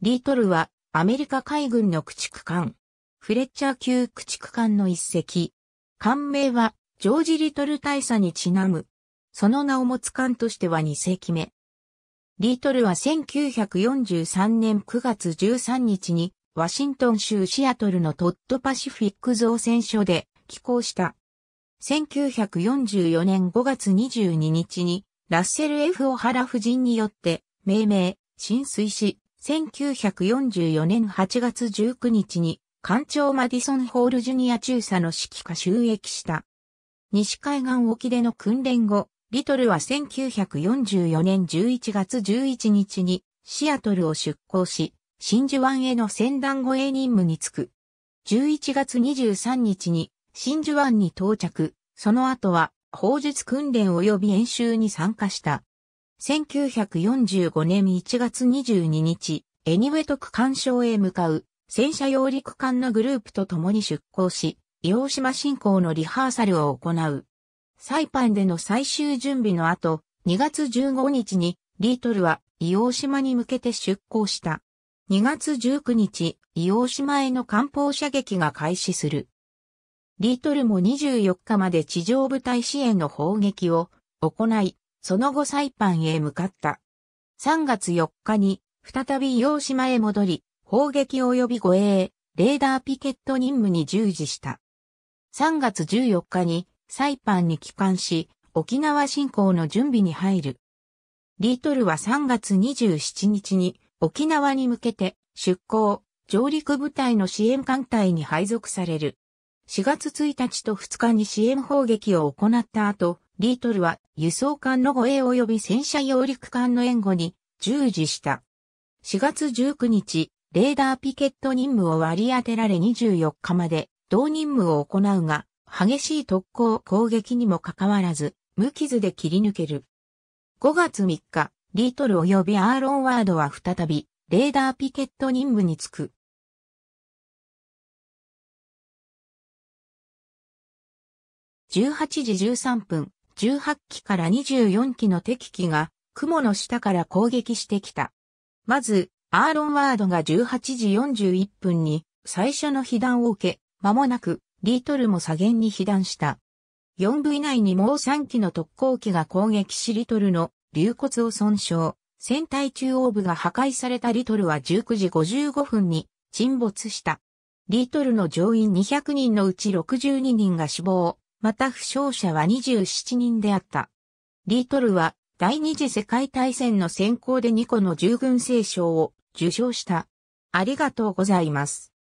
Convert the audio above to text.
リートルはアメリカ海軍の駆逐艦。フレッチャー級駆逐艦の一隻。艦名はジョージ・リトル大佐にちなむ。その名を持つ艦としては2隻目。リートルは1943年9月13日にワシントン州シアトルのトッドパシフィック造船所で寄港した。1944年5月22日にラッセル・ F・ オハラ夫人によって命名、浸水し、1944年8月19日に、艦長マディソン・ホール・ジュニア中佐の指揮下収益した。西海岸沖での訓練後、リトルは1944年11月11日にシアトルを出港し、真珠湾への船団護衛任務に就く。11月23日に真珠湾に到着、その後は砲術訓練及び演習に参加した。1945年1月22日、エニウェト区干渉へ向かう戦車揚陸艦のグループと共に出港し、硫黄島侵攻のリハーサルを行う。サイパンでの最終準備の後、2月15日にリートルは硫黄島に向けて出港した。2月19日、硫黄島への艦砲射撃が開始する。リートルも24日まで地上部隊支援の砲撃を行い、その後サイパンへ向かった。3月4日に、再び洋島へ戻り、砲撃及び護衛、レーダーピケット任務に従事した。3月14日に、サイパンに帰還し、沖縄侵攻の準備に入る。リートルは3月27日に、沖縄に向けて、出港、上陸部隊の支援艦隊に配属される。4月1日と2日に支援砲撃を行った後、リートルは輸送艦の護衛及び戦車揚陸艦の援護に従事した。4月19日、レーダーピケット任務を割り当てられ24日まで同任務を行うが、激しい特攻攻撃にもかかわらず、無傷で切り抜ける。5月3日、リートル及びアーロンワードは再び、レーダーピケット任務に就く。18時13分、18機から24機の敵機が雲の下から攻撃してきた。まず、アーロン・ワードが18時41分に最初の被弾を受け、間もなくリートルも左舷に被弾した。4部以内にもう3機の特攻機が攻撃しリトルの流骨を損傷。船体中央部が破壊されたリトルは19時55分に沈没した。リートルの乗員200人のうち62人が死亡、また負傷者は27人であった。リートルは第二次世界大戦の先行で2個の従軍聖賞を受賞した。ありがとうございます。